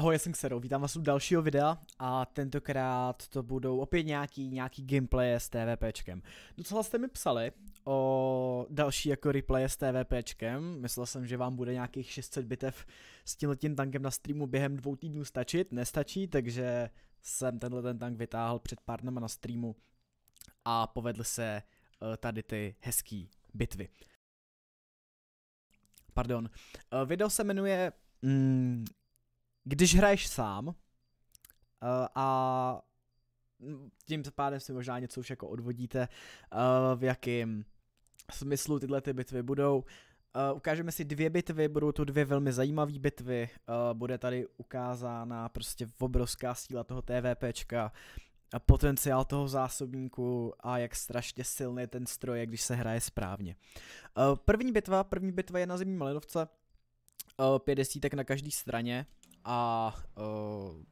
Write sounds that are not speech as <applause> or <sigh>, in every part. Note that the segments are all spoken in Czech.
Ahoj, já jsem Xero, vítám vás u dalšího videa a tentokrát to budou opět nějaký, nějaký gameplay s TVPčkem. Docela jste mi psali o další jako replay s TVPčkem, myslel jsem, že vám bude nějakých 600 bitev s tímhletím tankem na streamu během dvou týdnů stačit, nestačí, takže jsem tenhle ten tank vytáhl před pár dnama na streamu a povedl se eh, tady ty hezký bitvy. Pardon. Eh, video se jmenuje mm, když hraješ sám uh, a tím pádem si možná něco už jako odvodíte, uh, v jakém smyslu tyhle ty bitvy budou. Uh, ukážeme si dvě bitvy, budou to dvě velmi zajímavé bitvy, uh, bude tady ukázána prostě obrovská síla toho TVPčka, a potenciál toho zásobníku a jak strašně silný ten stroj je, když se hraje správně. Uh, první bitva, první bitva je na zimní malinovce, uh, pět desítek na každé straně, a uh,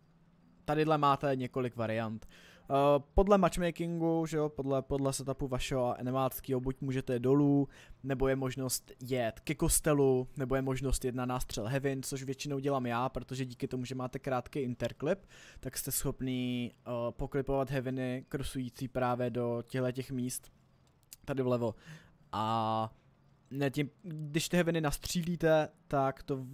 tadyhle máte několik variant. Uh, podle matchmakingu, že jo, podle, podle setupu vašeho animáckého, buď můžete jít dolů, nebo je možnost jet ke kostelu, nebo je možnost jít na nástřel heaven, což většinou dělám já, protože díky tomu, že máte krátký interklip, tak jste schopný uh, poklipovat heaveny, krosující právě do těchto těch míst, tady vlevo. A ne, tím, když ty heaveny nastřílíte, tak to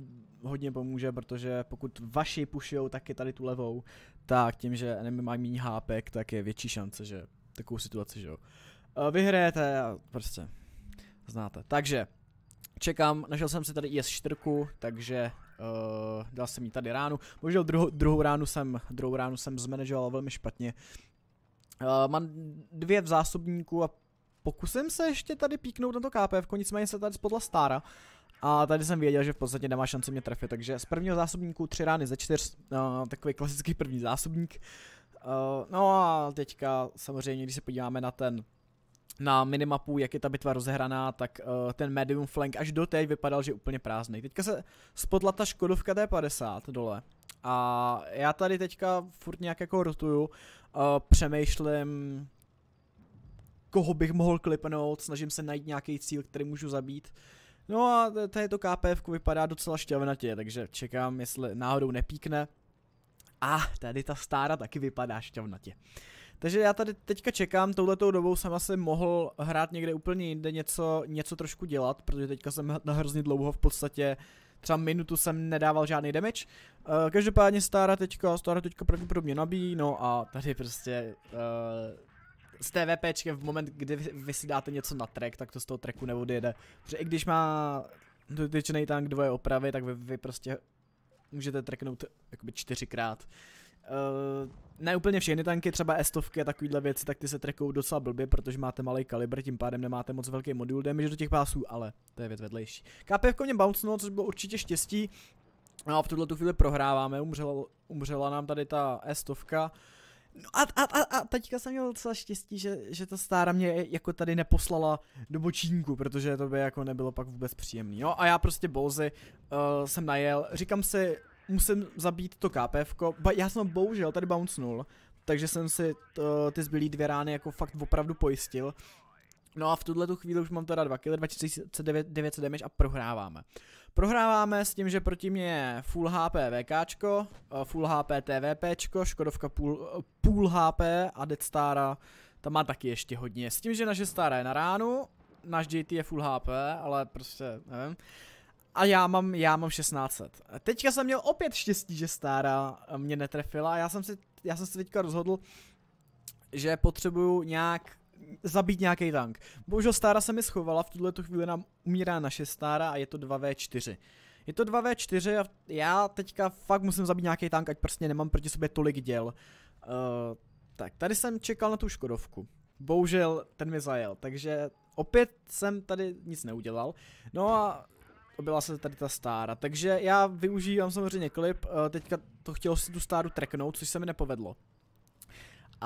hodně pomůže, protože pokud vaši pušijou taky tady tu levou, tak tím, že enemy mají méně hápek, tak je větší šance, že takovou situaci, že jo. E, vyhrajete a prostě znáte. Takže, čekám, našel jsem si tady IS4, takže uh, dal jsem jí tady ránu. Možná druhou, druhou ránu jsem, druhou ránu jsem zmanageoval velmi špatně. Uh, mám dvě v zásobníku a pokusím se ještě tady píknout na to KPF, nicméně se tady spodla stára. A tady jsem věděl, že v podstatě nemá šanci mě trefit, takže z prvního zásobníku tři rány ze čtyř, no, takový klasický první zásobník. Uh, no a teďka samozřejmě, když se podíváme na ten na minimapu, jak je ta bitva rozehraná, tak uh, ten medium flank až do vypadal, že je úplně prázdný. Teďka se spodla ta Škodovka T50 dole. A já tady teďka furt nějak jako rotuju, uh, přemýšlím, koho bych mohl klipnout, snažím se najít nějaký cíl, který můžu zabít. No a tady to KPF vypadá docela šťavnatě, takže čekám, jestli náhodou nepíkne. A tady ta stára taky vypadá šťavnatě. Takže já tady teďka čekám, touhletou dobou jsem asi mohl hrát někde úplně jinde, něco, něco trošku dělat, protože teďka jsem na hrozně dlouho v podstatě třeba minutu jsem nedával žádný damage. Uh, každopádně stára teďka, stára teďka pravděpodobně nabíjí, no a tady prostě uh, s TVPčkem v moment, kdy vy si dáte něco na track, tak to z toho tracku neodjede. Protože i když má dotyčný tank dvoje opravy, tak vy, vy prostě můžete tracknout jakoby čtyřikrát. Uh, ne úplně všechny tanky, třeba estovky a takovýhle věci, tak ty se trekou docela blbě, protože máte malý kalibr, tím pádem nemáte moc velký modul damage do těch pásů, ale to je věc vedlejší. KPF mě bouncnulo, což bylo určitě štěstí. No a v tuhle tu chvíli prohráváme, umřela, umřela nám tady ta estovka. Uh, No a, a, a, a teďka jsem měl docela štěstí, že, že ta stára mě jako tady neposlala do bočínku, protože to by jako nebylo pak vůbec příjemný. No a já prostě bozy uh, eh, jsem najel, říkám si, musím zabít to KPFko, ba, já jsem bohužel tady bouncnul, takže jsem si t, eh, ty zbylý dvě rány jako fakt opravdu pojistil No a v tuhle tu chvíli už mám teda 2 kg, 2900 damage a prohráváme. Prohráváme s tím, že proti mě je full HP VKčko, eh, full HP TVPčko, Škodovka půl, eh, půl HP a Deadstara, ta má taky ještě hodně. S tím, že naše staré je na ránu, náš JT je full HP, ale prostě nevím. A já mám, já mám 1600. Teďka jsem měl opět štěstí, že stára eh, mě netrefila já jsem si, já jsem si teďka rozhodl, že potřebuju nějak zabít nějaký tank. Bohužel stára se mi schovala, v tuhle chvíli nám umírá naše stára a je to 2v4. Je to 2v4 a já teďka fakt musím zabít nějaký tank, ať prostě nemám proti sobě tolik děl. Uh, tak, tady jsem čekal na tu Škodovku. Bohužel ten mi zajel, takže opět jsem tady nic neudělal. No a byla se tady ta stára, takže já využívám samozřejmě klip, eh, teďka to chtělo si tu stáru treknout, což se mi nepovedlo.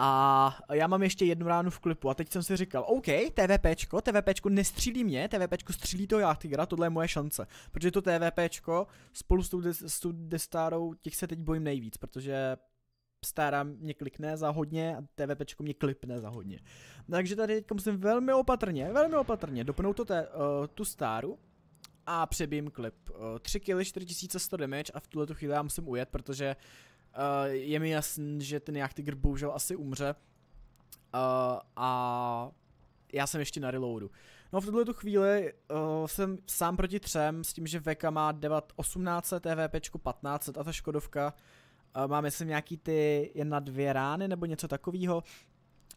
A já mám ještě jednu ránu v klipu a teď jsem si říkal, OK, TVPčko, TVPčko nestřílí mě, TVPčko střílí to já, tygra, tohle je moje šance. Protože to TVPčko spolu s tou, des, s tou těch se teď bojím nejvíc, protože stará mě klikne za hodně a TVPčko mě klipne za hodně. Takže tady teď musím velmi opatrně, velmi opatrně dopnout to té, uh, eh, tu stáru a přebím klip. Uh, 3 kg, 4100 damage a v tuhle chvíli já musím ujet, protože uh, Eh, je mi jasný, že ten jak Tiger bohužel asi umře. Uh, a já jsem ještě na reloadu. No v tuto chvíli uh, jsem sám proti třem s tím, že Veka má 1800, TVP 1500 a ta Škodovka uh, má myslím nějaký ty jen na dvě rány nebo něco takového.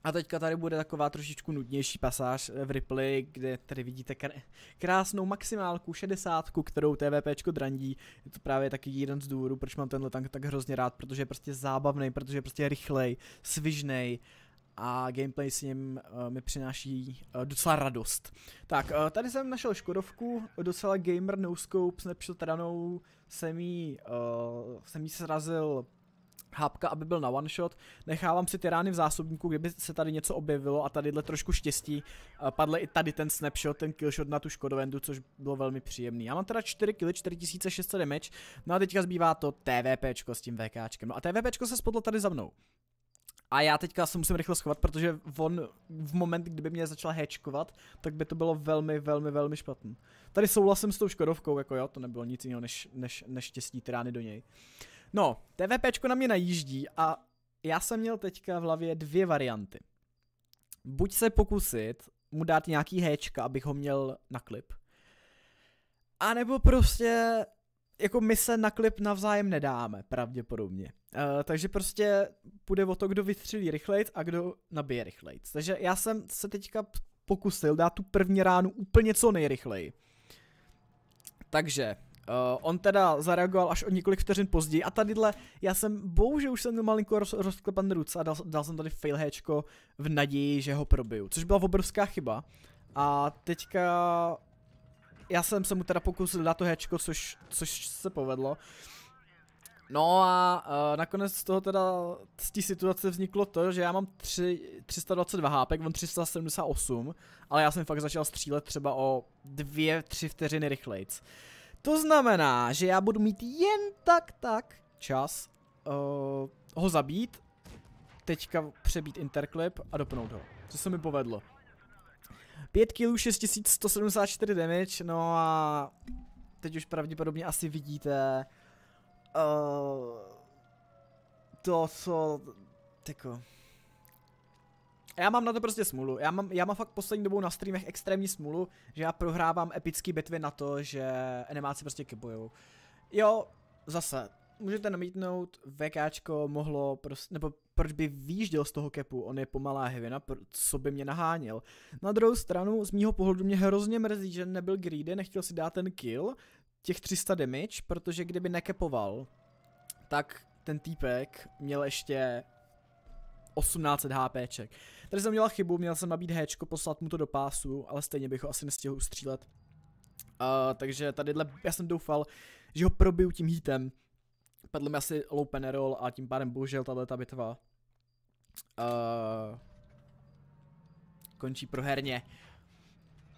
A teďka tady bude taková trošičku nudnější pasáž eh, v Ripley, kde tady vidíte kr- krásnou maximálku 60, kterou TVPčko drandí. Je to právě taky jeden z důvodů, proč mám tenhle tank tak hrozně rád, protože je prostě zábavný, protože je prostě rychlej, svižnej a gameplay s ním uh, mi přináší uh, docela radost. Tak, uh, tady jsem našel Škodovku, docela gamer no scope, snapshot ranou, jsem jí, uh, jsem jí srazil hápka, aby byl na one shot. Nechávám si ty rány v zásobníku, kdyby se tady něco objevilo a tadyhle trošku štěstí. Eh, padl i tady ten snapshot, ten killshot na tu škodovendu, což bylo velmi příjemný. Já mám teda 4 kg, 4600 damage, no a teďka zbývá to TVPčko s tím VKčkem. No a TVPčko se spodlo tady za mnou. A já teďka se musím rychle schovat, protože on v moment, kdyby mě začal hečkovat, tak by to bylo velmi, velmi, velmi špatný. Tady souhlasím s tou škodovkou, jako jo, to nebylo nic jiného než, než, než štěstí ty rány do něj. No, TVPčko na mě najíždí a já jsem měl teďka v hlavě dvě varianty. Buď se pokusit mu dát nějaký héčka, abych ho měl na klip. A nebo prostě, jako my se na klip navzájem nedáme, pravděpodobně. E, takže prostě půjde o to, kdo vystřelí rychlejc a kdo nabije rychlejc. Takže já jsem se teďka pokusil dát tu první ránu úplně co nejrychleji. Takže Uh, on teda zareagoval až o několik vteřin později a tadyhle, já jsem, bohužel už jsem měl malinko roz, rozklepan ruce a dal, dal jsem tady fail failhečko v naději, že ho probiju, což byla obrovská chyba. A teďka já jsem se mu teda pokusil dát to hečko, což, což se povedlo. No a uh, nakonec z toho teda, z té situace vzniklo to, že já mám tři, 322 hápek, on 378, ale já jsem fakt začal střílet třeba o dvě tři vteřiny rychlejc. Uh, to znamená, že já budu mít jen tak tak čas uh, ho zabít, teďka přebít interklip a dopnout ho. Co se mi povedlo. 5 kg 6174 damage, no a teď už pravděpodobně asi vidíte uh, to, co... Tyko já mám na to prostě smůlu. Já mám, já mám fakt poslední dobou na streamech extrémní smůlu, že já prohrávám epické bitvy na to, že animáci prostě kybujou. Jo, zase, můžete namítnout, VKčko mohlo prostě, nebo proč by výjížděl z toho kepu, on je pomalá hvěna, co by mě naháněl. Na druhou stranu, z mýho pohledu mě hrozně mrzí, že nebyl greedy, nechtěl si dát ten kill, těch 300 damage, protože kdyby nekepoval, tak ten týpek měl ještě 1800 HPček. Tady jsem měl chybu, měl jsem nabít Hčko, poslat mu to do pásu, ale stejně bych ho asi nestihl ustřílet. Uh, takže tadyhle, já jsem doufal, že ho probiju tím hitem. Padl mi asi low penerol a tím pádem bohužel tahle ta bitva uh, končí proherně.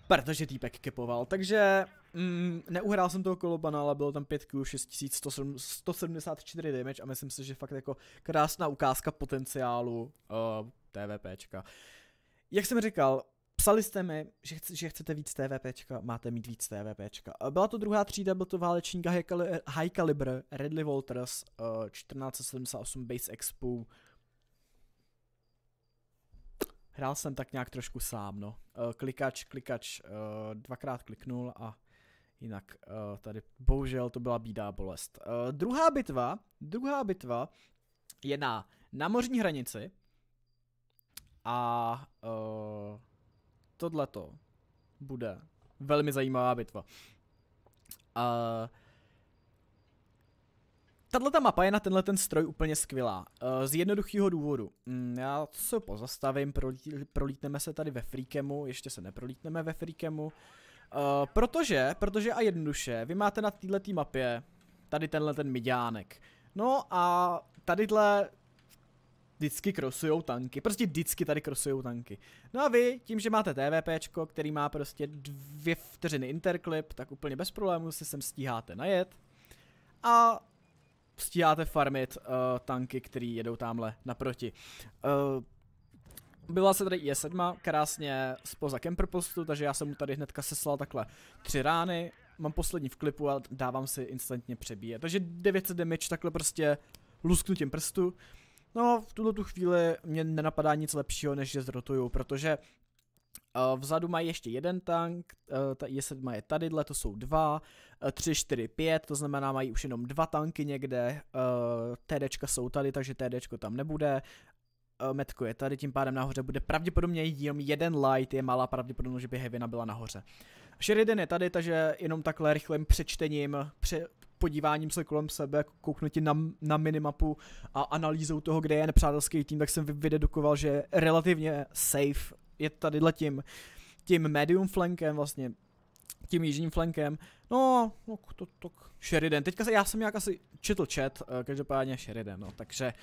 Protože týpek kepoval, takže Mm, neuhrál jsem toho kolobana, ale bylo tam 5 Q, 6174 damage a myslím si, že fakt jako krásná ukázka potenciálu uh, eh, TVPčka. Jak jsem říkal, Psali jste mi, že, chc- že chcete víc TVPčka, máte mít víc TVPčka. Eh, byla to druhá třída, byl to válečník High, Cali- High Caliber, Redley Walters, uh, eh, 1478 Base Expo. Hrál jsem tak nějak trošku sám, no. Uh, klikač, klikač, uh, dvakrát kliknul a Jinak uh, tady bohužel to byla bídá bolest. Uh, druhá bitva, druhá bitva je na námořní hranici a uh, tohleto bude velmi zajímavá bitva. Uh, tahle ta mapa je na tenhle ten stroj úplně skvělá. Z jednoduchého důvodu. Mm, já se pozastavím, prolítneme se tady ve Freakemu, ještě se neprolítneme ve Uh, Eh, protože, protože a jednoduše, vy máte na této mapě tady tenhle ten midiánek. No a tadyhle vždycky krosujou tanky. Prostě vždycky tady krosujou tanky. No a vy, tím, že máte TVPčko, který má prostě dvě vteřiny interklip, tak úplně bez problémů si sem stíháte najet. A stíháte farmit uh, tanky, který jedou tamhle naproti. Uh, byla se tady je 7 krásně spoza postu, takže já jsem mu tady hnedka seslal takhle tři rány. Mám poslední v klipu a dávám si instantně přebíjet. Takže 900 damage takhle prostě lusknutím prstu. No, v tuto tu chvíli mě nenapadá nic lepšího, než že zrotuju, protože eh, vzadu mají ještě jeden tank, eh, ta je 7 je tadyhle, to jsou dva, eh, tři, čtyři, pět, to znamená mají už jenom dva tanky někde, TDčka jsou tady, takže TDčko tam nebude, Eh, metku je tady, tím pádem nahoře bude pravděpodobně jenom jeden light, je malá pravděpodobnost, že by Hevina byla nahoře. Sheridan je tady, takže jenom takhle rychlým přečtením, pře- podíváním se kolem sebe, kouknutí na, na minimapu a analýzou toho, kde je nepřátelský tým, tak jsem vydedukoval, že relativně safe je tady tím, tím medium flankem vlastně tím jižním flankem. No, no to, to, Sheridan. Teďka se, já jsem nějak asi četl chat, uh, každopádně Sheridan, no, takže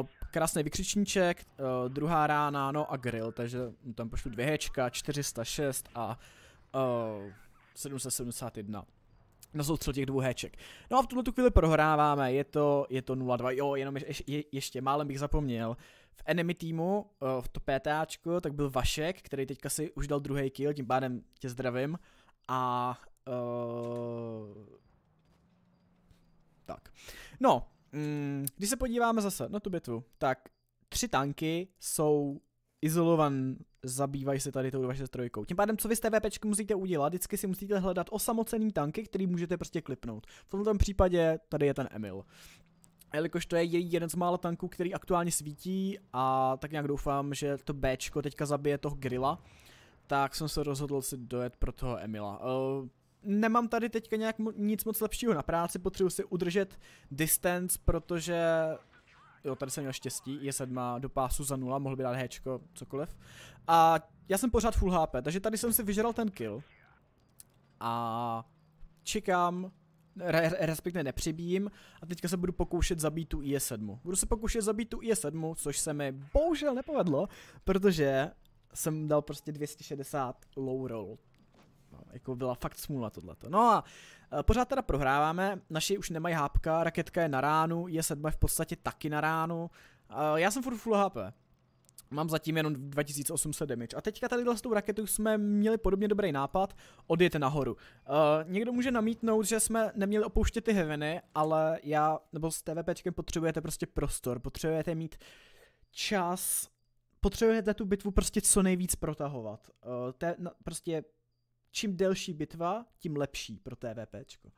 uh, krásný vykřičníček, uh, druhá rána, no a grill, takže tam pošlu dvě hečka, 406 a uh, 771 na soustřel těch dvou heček. No a v tuhle tu chvíli prohráváme, je to, je to 0-2, jo, jenom je, je, ještě málem bych zapomněl. V enemy týmu, v to PTAčko, tak byl Vašek, který teďka si už dal druhý kill, tím pádem tě zdravím. A uh, tak. No, mm, když se podíváme zase na tu bitvu, tak tři tanky jsou izolovan, zabývají se tady tou vaše strojkou. Tím pádem, co vy z TVP musíte udělat, vždycky si musíte hledat osamocený tanky, který můžete prostě klipnout. V tomto případě tady je ten Emil. Jelikož to je její jeden z mála tanků, který aktuálně svítí a tak nějak doufám, že to Bčko teďka zabije toho grilla, tak jsem se rozhodl si dojet pro toho Emila. Uh, nemám tady teďka nějak nic moc lepšího na práci, potřebuji si udržet distance, protože... Jo, tady jsem měl štěstí, je sedma do pásu za nula, mohl by dát hečko, cokoliv. A já jsem pořád full HP, takže tady jsem si vyžral ten kill. A čekám, re, respektive nepřibím a teďka se budu pokoušet zabít tu IE7. Budu se pokoušet zabít tu IE7, což se mi bohužel nepovedlo, protože jsem dal prostě 260 low roll. No, jako byla fakt smůla tohleto. No a e, pořád teda prohráváme, naši už nemají hápka, raketka je na ránu, je sedma v podstatě taky na ránu. E, já jsem furt full HP. Mám zatím jenom 2800 damage. A teďka tady s tou raketou jsme měli podobně dobrý nápad, odjet nahoru. Uh, někdo může namítnout, že jsme neměli opouštět ty heaveny, ale já, nebo s TVPčkem potřebujete prostě prostor, potřebujete mít čas potřebujete tu bitvu prostě co nejvíc protahovat. Uh, eh, te, no, prostě čím delší bitva, tím lepší pro TVPčko.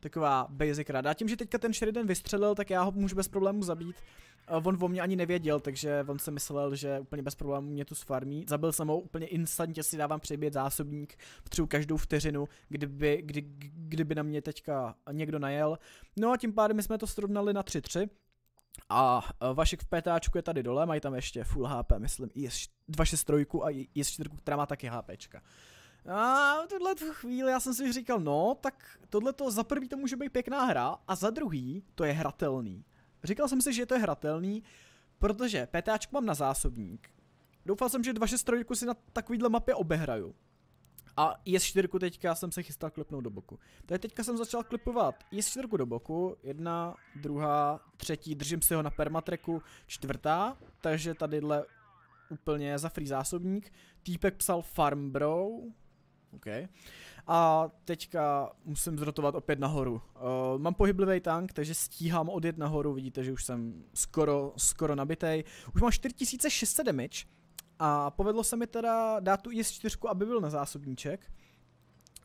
Taková basic rada. A tím, že teďka ten Sheridan vystřelil, tak já ho můžu bez problému zabít. Uh, on o mě ani nevěděl, takže on se myslel, že úplně bez problémů mě tu sfarmí. Zabil jsem ho úplně instantně, si dávám přebět zásobník, potřebu každou vteřinu, kdyby, kdy, kdyby na mě teďka někdo najel. No a tím pádem jsme to srovnali na 3-3 a e, Vašek v PTAčku je tady dole, mají tam ještě full HP, myslím, IS 263 a IS 4, která má taky HPčka. A v tuhle tu chvíli já jsem si říkal, no, tak tohle to za prvý to může být pěkná hra a za druhý to je hratelný. Říkal jsem si, že to je hratelný, protože PTAčku mám na zásobník. Doufal jsem, že 263 si na takovýhle mapě obehraju. A IS4 teďka jsem se chystal klipnout do boku. Tady teďka jsem začal klipovat. IS4 do boku, jedna, druhá, třetí, držím si ho na permatreku, čtvrtá, takže tadyhle úplně za free zásobník. Týpek psal farm bro, OK. A teďka musím zrotovat opět nahoru. Uh, mám pohyblivý tank, takže stíhám odjet nahoru, vidíte, že už jsem skoro, skoro nabitej. Už mám 4600 damage, a povedlo se mi teda dát tu IS-4, aby byl na zásobníček.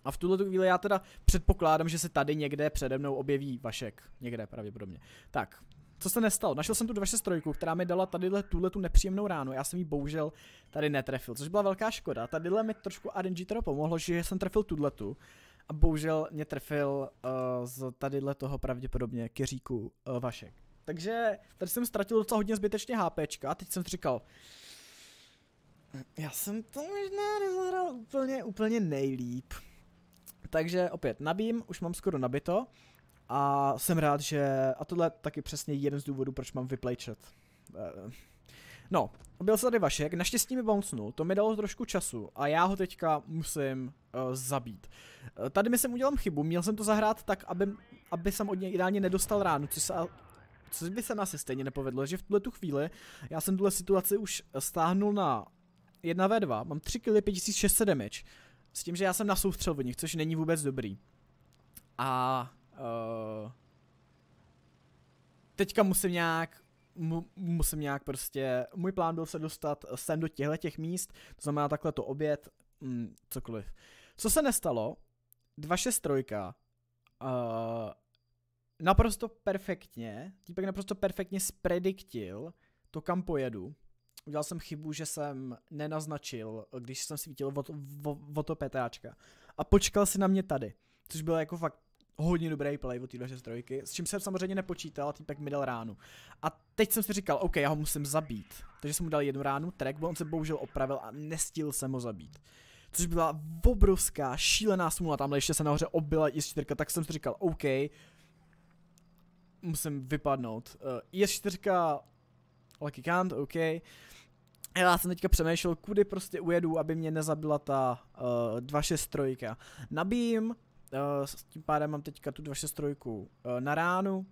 A v tuhle chvíli já teda předpokládám, že se tady někde přede mnou objeví Vašek. Někde pravděpodobně. Tak, co se nestalo? Našel jsem tu 263, která mi dala tadyhle tuhle tu nepříjemnou ránu. Já jsem ji bohužel tady netrefil, což byla velká škoda. Tadyhle mi trošku RNG teda pomohlo, že jsem trefil tuhle tu. A bohužel mě trefil uh, z tadyhle toho pravděpodobně keříku uh, Vašek. Takže tady jsem ztratil docela hodně zbytečně HPčka a teď jsem si říkal, já jsem to možná nezahrál úplně, úplně nejlíp. Takže opět nabím, už mám skoro nabito. A jsem rád, že... A tohle je taky přesně jeden z důvodů, proč mám vyplejčet. Eh, no, byl se tady Vašek, naštěstí mi bouncnul, to mi dalo trošku času a já ho teďka musím uh, zabít. Eh, tady mi jsem udělal chybu, měl jsem to zahrát tak, aby, aby jsem od něj ideálně nedostal ránu, což se což by se nás stejně nepovedlo, že v tuhle tu chvíli já jsem tuhle situaci už stáhnul na jedna ve 2, mám 3 kily 5600 damage. S tím, že já jsem na nich, což není vůbec dobrý. A uh, teďka musím nějak mu, musím nějak prostě, můj plán byl se dostat sem do těchto těch míst, to znamená takhle to oběd, mm, cokoliv. Co se nestalo? 263. Uh, eh, naprosto perfektně, týpek naprosto perfektně sprediktil to, kam pojedu udělal jsem chybu, že jsem nenaznačil, když jsem svítil od, to PTAčka. A počkal si na mě tady, což bylo jako fakt hodně dobrý play od téhle strojky, s čím jsem samozřejmě nepočítal a týpek mi dal ránu. A teď jsem si říkal, OK, já ho musím zabít. Takže jsem mu dal jednu ránu, track, bo on se bohužel opravil a nestil jsem ho zabít. Což byla obrovská, šílená smůla, tamhle ještě se nahoře obila i 4 tak jsem si říkal, OK, musím vypadnout. Uh, is 4 Lucky Kant, OK. Já jsem teďka přemýšlel, kudy prostě ujedu, aby mě nezabila ta uh, 263. Nabím, uh, s tím pádem mám teďka tu 263 uh, eh, na ránu.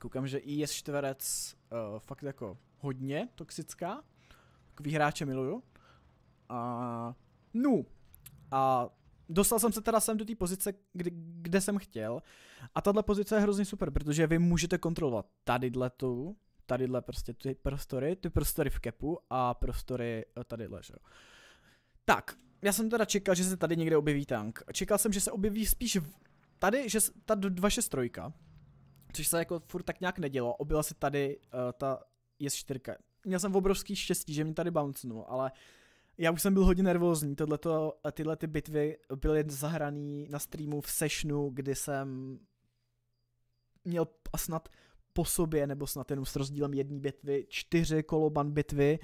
Koukám, že i je čtverec uh, fakt jako hodně toxická. Takový hráče miluju. A uh, no. A dostal jsem se teda sem do té pozice, kde, kde jsem chtěl. A tahle pozice je hrozně super, protože vy můžete kontrolovat tady tu tadyhle prostě ty prostory, ty prostory v kepu a prostory eh, tadyhle, že jo. Tak, já jsem teda čekal, že se tady někde objeví tank. Čekal jsem, že se objeví spíš v... tady, že ta strojka, což se jako furt tak nějak nedělo, objela se tady uh, ta je 4 Měl jsem obrovský štěstí, že mi tady bouncnul, ale já už jsem byl hodně nervózní, Tohleto, eh, tyhle ty bitvy byly zahraný na streamu v sessionu, kdy jsem měl snad po sobě, nebo snad jenom s rozdílem jedné bitvy, čtyři koloban bitvy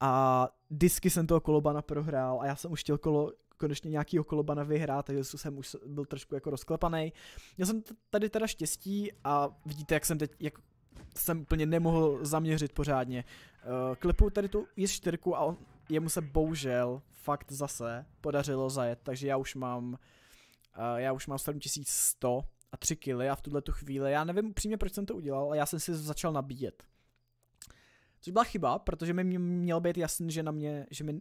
a disky jsem toho kolobana prohrál a já jsem už chtěl kolo, konečně nějaký kolobana vyhrát, takže jsem už byl trošku jako rozklepaný. Já jsem tady teda štěstí a vidíte, jak jsem teď, jak jsem úplně nemohl zaměřit pořádně. Uh, tady tu je 4 a on, jemu se bohužel fakt zase podařilo zajet, takže já už mám uh, já už mám 7100 a 3 kily a v tuhle tu chvíli, já nevím upřímně, proč jsem to udělal, ale já jsem si začal nabíjet. Což byla chyba, protože mi měl být jasný, že na mě, že mi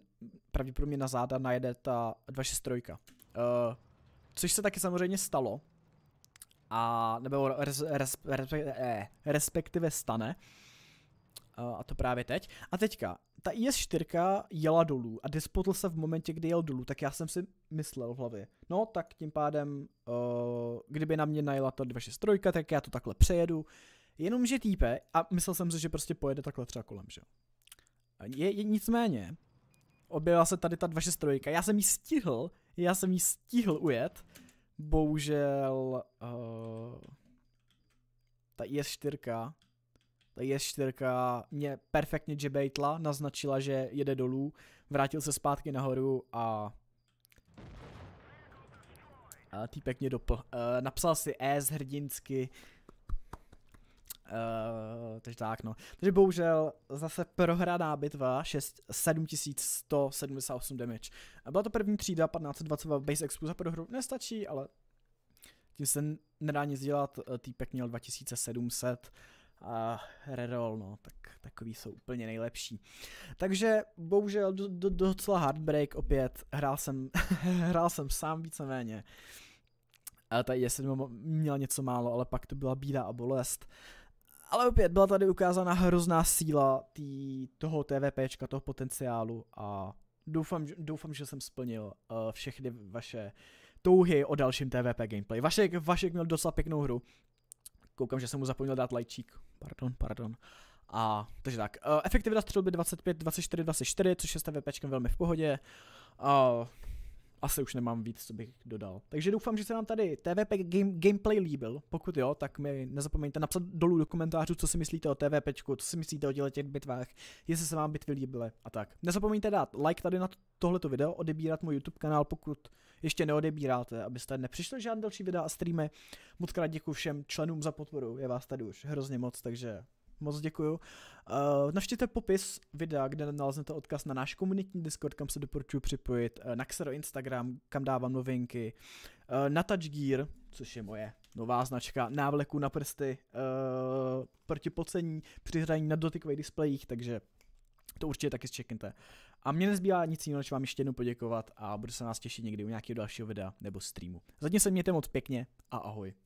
pravděpodobně na záda najede ta 263. Uh, eh, což se taky samozřejmě stalo. A nebo res, res, res, eh, respektive stane. Uh, a to právě teď. A teďka, ta IS-4 jela dolů a dispotl se v momentě, kdy jel dolů, tak já jsem si myslel v hlavě, no tak tím pádem, uh, kdyby na mě najela ta 263, tak já to takhle přejedu, jenomže týpe, a myslel jsem si, že prostě pojede takhle třeba kolem, že je, je, nicméně, objevila se tady ta 263, já jsem ji stihl, já jsem ji stihl ujet, bohužel uh, ta IS-4 IS-4 mě perfektně jebejtla, naznačila, že jede dolů, vrátil se zpátky nahoru a... A týpek mě dopl... Uh, napsal si s hrdinsky, Uh, takže tak no. Takže bohužel zase prohraná bitva 6, 7178 damage. Byla to první třída 1522 base expu za prohru. Nestačí, ale tím se nedá nic dělat. Eh, týpek měl 2700 a Redol, no, tak takový jsou úplně nejlepší. Takže bohužel do, do, docela Heartbreak opět, hrál jsem, <laughs> hrál jsem sám víceméně. A tady i7 něco málo, ale pak to byla bída a bolest. Ale opět byla tady ukázána hrozná síla tý, toho TVPčka, toho potenciálu a doufám, doufám že jsem splnil uh, všechny vaše touhy o dalším TVP gameplay. Vašek, Vašek měl docela pěknou hru, Koukám, že jsem mu zapomněl dát lajčík. Pardon, pardon. A, takže tak, uh, efektivita střelby 25, 24, 24, což je s TVPčkem velmi v pohodě. Uh, asi už nemám víc, co bych dodal. Takže doufám, že se vám tady TVP game, gameplay líbil. Pokud jo, tak mi nezapomeňte napsat dolů do komentářů, co si myslíte o TVP, co si myslíte o těch bitvách, jestli se vám bitvy líbily a tak. Nezapomeňte dát like tady na tohleto video, odebírat můj YouTube kanál, pokud ještě neodebíráte, abyste nepřišli žádné další videa a streamy. Moc krát děkuji všem členům za podporu, je vás tady už hrozně moc, takže moc děkuju. Uh, eh, navštěte popis videa, kde naleznete odkaz na náš komunitní Discord, kam se doporučuji připojit, uh, eh, na Xero Instagram, kam dávám novinky, uh, na Touch Gear, což je moje nová značka návleku na prsty, uh, proti pocení, při hraní na dotykových displejích, takže to určitě taky zčekněte. A mě nezbývá nic jiného, než vám ještě jednou poděkovat a budu se nás těšit někdy u nějakého dalšího videa nebo streamu. Zatím se mějte moc pěkně a ahoj.